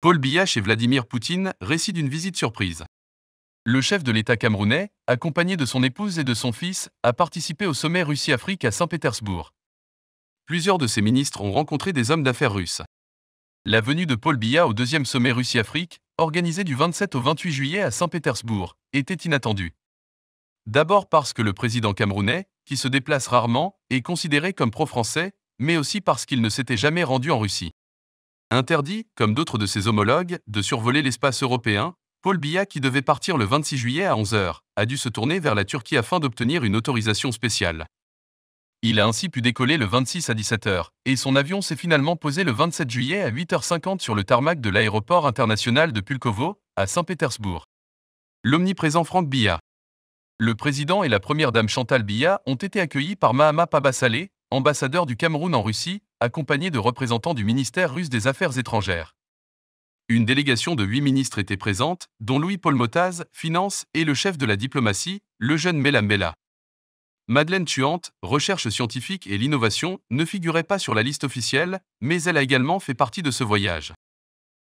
Paul Biya chez Vladimir Poutine récit d'une visite surprise. Le chef de l'État camerounais, accompagné de son épouse et de son fils, a participé au sommet Russie-Afrique à Saint-Pétersbourg. Plusieurs de ses ministres ont rencontré des hommes d'affaires russes. La venue de Paul Biya au deuxième sommet Russie-Afrique, organisé du 27 au 28 juillet à Saint-Pétersbourg, était inattendue. D'abord parce que le président camerounais, qui se déplace rarement, est considéré comme pro-français, mais aussi parce qu'il ne s'était jamais rendu en Russie interdit, comme d'autres de ses homologues, de survoler l'espace européen, Paul Biya, qui devait partir le 26 juillet à 11h, a dû se tourner vers la Turquie afin d'obtenir une autorisation spéciale. Il a ainsi pu décoller le 26 à 17h, et son avion s'est finalement posé le 27 juillet à 8h50 sur le tarmac de l'aéroport international de Pulkovo, à Saint-Pétersbourg. L'omniprésent Franck Biya. Le président et la première dame Chantal Biya ont été accueillis par Mahama Pabasale, ambassadeur du Cameroun en Russie, accompagné de représentants du ministère russe des Affaires étrangères. Une délégation de huit ministres était présente, dont Louis-Paul Motaz, Finance, et le chef de la diplomatie, le jeune Mela Mela. Madeleine Tuante, Recherche scientifique et l'innovation, ne figurait pas sur la liste officielle, mais elle a également fait partie de ce voyage.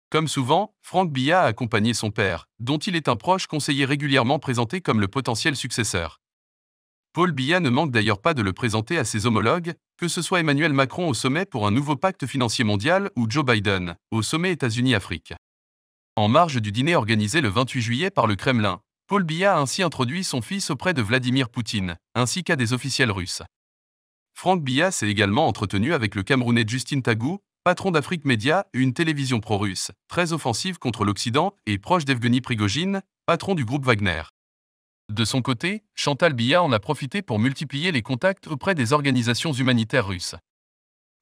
Comme souvent, Franck Bia a accompagné son père, dont il est un proche conseiller régulièrement présenté comme le potentiel successeur. Paul Bia ne manque d'ailleurs pas de le présenter à ses homologues, que ce soit Emmanuel Macron au sommet pour un nouveau pacte financier mondial ou Joe Biden au sommet États-Unis-Afrique. En marge du dîner organisé le 28 juillet par le Kremlin, Paul Biya a ainsi introduit son fils auprès de Vladimir Poutine, ainsi qu'à des officiels russes. Franck Biya s'est également entretenu avec le Camerounais Justin Tagou, patron d'Afrique Média, une télévision pro-russe, très offensive contre l'Occident et proche d'Evgeny Prigogine, patron du groupe Wagner. De son côté, Chantal Biya en a profité pour multiplier les contacts auprès des organisations humanitaires russes.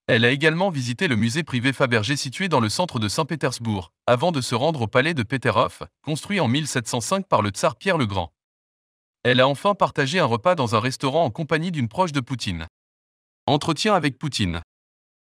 Elle a également visité le musée privé Fabergé situé dans le centre de Saint-Pétersbourg, avant de se rendre au palais de Peterhof, construit en 1705 par le tsar Pierre le Grand. Elle a enfin partagé un repas dans un restaurant en compagnie d'une proche de Poutine. Entretien avec Poutine.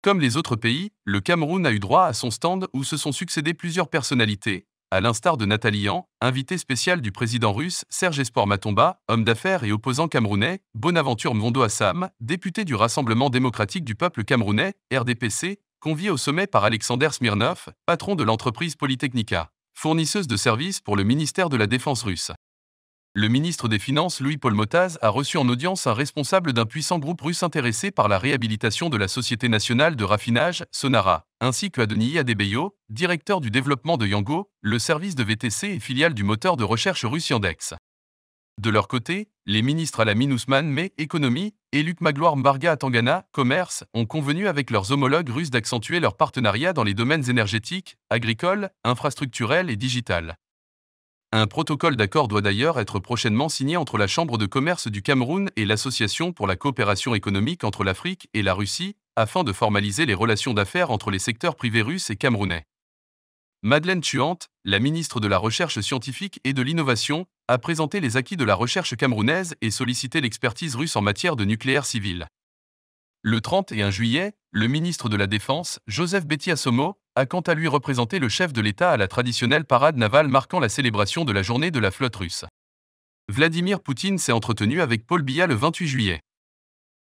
Comme les autres pays, le Cameroun a eu droit à son stand où se sont succédé plusieurs personnalités, à l'instar de Nathalie An, invité spécial du président russe Serge Espoir Matomba, homme d'affaires et opposant camerounais, Bonaventure mondo Assam, député du Rassemblement démocratique du peuple camerounais, RDPC, convié au sommet par Alexander Smirnov, patron de l'entreprise Polytechnica, fournisseuse de services pour le ministère de la Défense russe. Le ministre des Finances, Louis-Paul Motaz, a reçu en audience un responsable d'un puissant groupe russe intéressé par la réhabilitation de la Société nationale de raffinage, Sonara, ainsi que Yadebeyo, directeur du développement de Yango, le service de VTC et filiale du moteur de recherche russe Yandex. De leur côté, les ministres Alamin Ousmane mais Économie et Luc Magloire Mbarga à Tangana, Commerce, ont convenu avec leurs homologues russes d'accentuer leur partenariat dans les domaines énergétiques, agricoles, infrastructurels et digitales. Un protocole d'accord doit d'ailleurs être prochainement signé entre la Chambre de commerce du Cameroun et l'Association pour la coopération économique entre l'Afrique et la Russie, afin de formaliser les relations d'affaires entre les secteurs privés russes et camerounais. Madeleine chuant la ministre de la Recherche scientifique et de l'Innovation, a présenté les acquis de la recherche camerounaise et sollicité l'expertise russe en matière de nucléaire civil. Le 31 juillet, le ministre de la Défense, Joseph Betty Assomo, a quant à lui représenté le chef de l'État à la traditionnelle parade navale marquant la célébration de la journée de la flotte russe. Vladimir Poutine s'est entretenu avec Paul Biya le 28 juillet.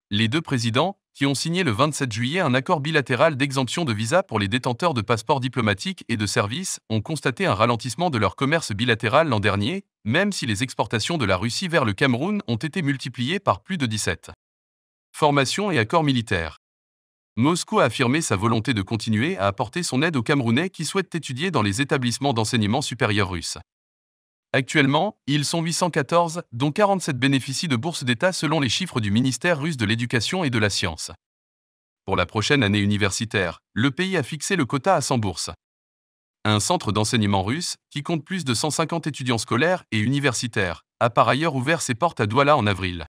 Les deux présidents, qui ont signé le 27 juillet un accord bilatéral d'exemption de visa pour les détenteurs de passeports diplomatiques et de services, ont constaté un ralentissement de leur commerce bilatéral l'an dernier, même si les exportations de la Russie vers le Cameroun ont été multipliées par plus de 17. Formation et accords militaires. Moscou a affirmé sa volonté de continuer à apporter son aide aux Camerounais qui souhaitent étudier dans les établissements d'enseignement supérieur russe. Actuellement, ils sont 814, dont 47 bénéficient de bourses d'État selon les chiffres du ministère russe de l'Éducation et de la Science. Pour la prochaine année universitaire, le pays a fixé le quota à 100 bourses. Un centre d'enseignement russe, qui compte plus de 150 étudiants scolaires et universitaires, a par ailleurs ouvert ses portes à Douala en avril.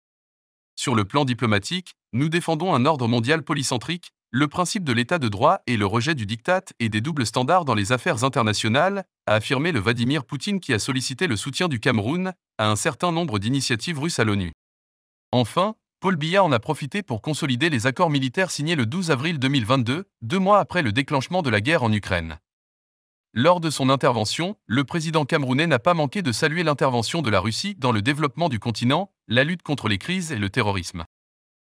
Sur le plan diplomatique, nous défendons un ordre mondial polycentrique, le principe de l'état de droit et le rejet du diktat et des doubles standards dans les affaires internationales, a affirmé le Vladimir Poutine qui a sollicité le soutien du Cameroun à un certain nombre d'initiatives russes à l'ONU. Enfin, Paul Biya en a profité pour consolider les accords militaires signés le 12 avril 2022, deux mois après le déclenchement de la guerre en Ukraine. Lors de son intervention, le président camerounais n'a pas manqué de saluer l'intervention de la Russie dans le développement du continent, la lutte contre les crises et le terrorisme.